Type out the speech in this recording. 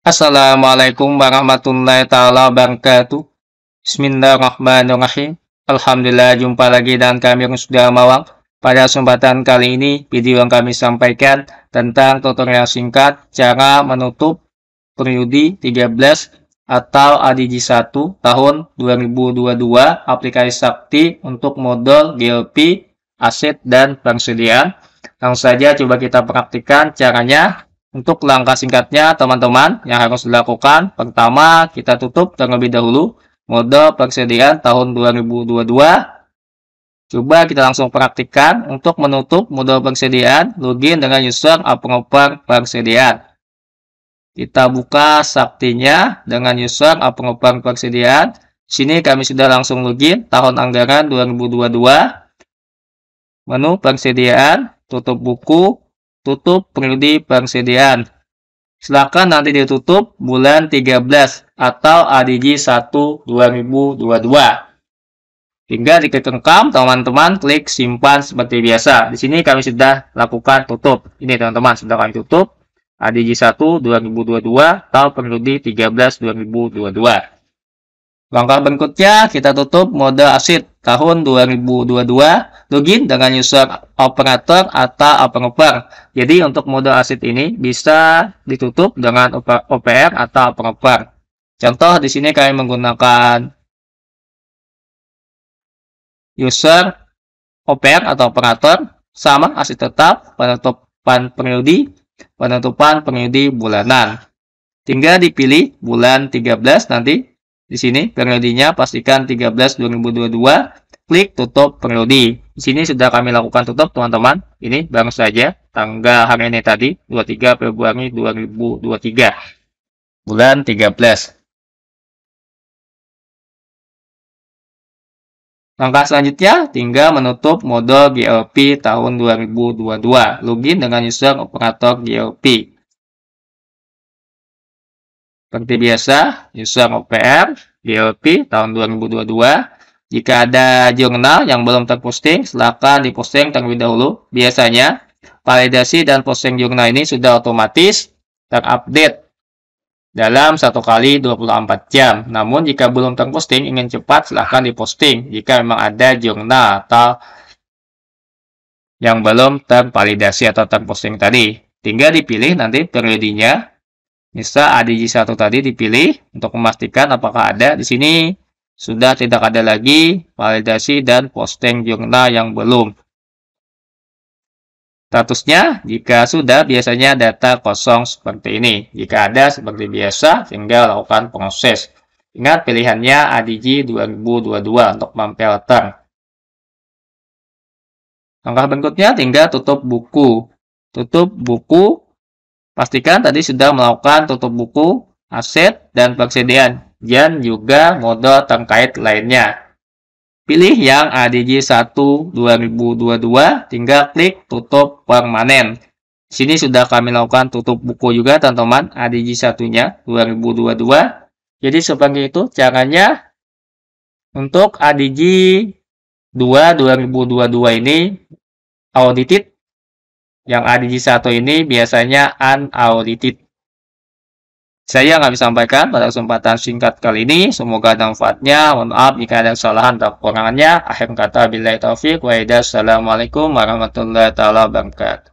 Assalamualaikum warahmatullahi taala wabarakatuh. Bismillahirrahmanirrahim. Alhamdulillah jumpa lagi dan kami sudah mawang. Pada kesempatan kali ini video yang kami sampaikan tentang tutorial singkat cara menutup periode 13 atau ADG 1 tahun 2022 aplikasi Sakti untuk modal GLP, aset dan persediaan. Langsung saja coba kita praktikkan caranya untuk langkah singkatnya, teman-teman, yang harus dilakukan, pertama, kita tutup terlebih dahulu mode persediaan tahun 2022. Coba kita langsung praktikkan untuk menutup mode persediaan, login dengan user approver persediaan. Kita buka saktinya dengan user approver persediaan. Sini kami sudah langsung login tahun anggaran 2022. Menu persediaan, tutup buku, tutup periode persediaan. Silakan nanti ditutup bulan 13 atau ADG 1 2022. Hingga diklik rekam, teman-teman klik simpan seperti biasa. Di sini kami sudah lakukan tutup. Ini teman-teman sudah kami tutup. ADG 1 2022 atau periode 13 2022. Langkah berikutnya kita tutup mode asid tahun 2022 login dengan user operator atau operator. Jadi untuk mode aset ini bisa ditutup dengan OPR atau operator. Contoh di sini kami menggunakan user OPR atau operator sama aset tetap penutupan periode penutupan periode bulanan. Tinggal dipilih bulan 13 nanti di sini periodenya pastikan 13 2022. Klik tutup periode. Di sini sudah kami lakukan tutup teman-teman. Ini baru saja tanggal hari ini tadi 23 Februari 2023. Bulan 13. Langkah selanjutnya, tinggal menutup modal GLP tahun 2022. Login dengan user operator GLP. Seperti biasa, user OPR, BLP tahun 2022. Jika ada jurnal yang belum terposting, silakan diposting terlebih dahulu. Biasanya, validasi dan posting jurnal ini sudah otomatis terupdate dalam satu kali 24 jam. Namun, jika belum terposting, ingin cepat, silahkan diposting jika memang ada jurnal atau yang belum tervalidasi atau terposting tadi. Tinggal dipilih nanti periodenya Lista adg 1 tadi dipilih untuk memastikan apakah ada di sini sudah tidak ada lagi validasi dan posting jurnal yang belum. Statusnya, jika sudah, biasanya data kosong seperti ini. Jika ada, seperti biasa, tinggal lakukan proses. Ingat pilihannya ADG 2022 untuk memfilter. Langkah berikutnya, tinggal tutup buku. Tutup buku Pastikan tadi sudah melakukan tutup buku, aset, dan persediaan, dan juga modal terkait lainnya. Pilih yang ADG 1 2022, tinggal klik tutup permanen. Sini sudah kami lakukan tutup buku juga teman-teman, ADG satunya 2022. Jadi seperti itu caranya untuk ADG 2 2022 ini audited yang ada di satu ini biasanya unaudited. Saya nggak bisa sampaikan pada kesempatan singkat kali ini. Semoga ada manfaatnya. Mohon maaf jika ada kesalahan atau kekurangannya. Akhir kata, bila taufik. Wa Assalamualaikum warahmatullahi wabarakatuh.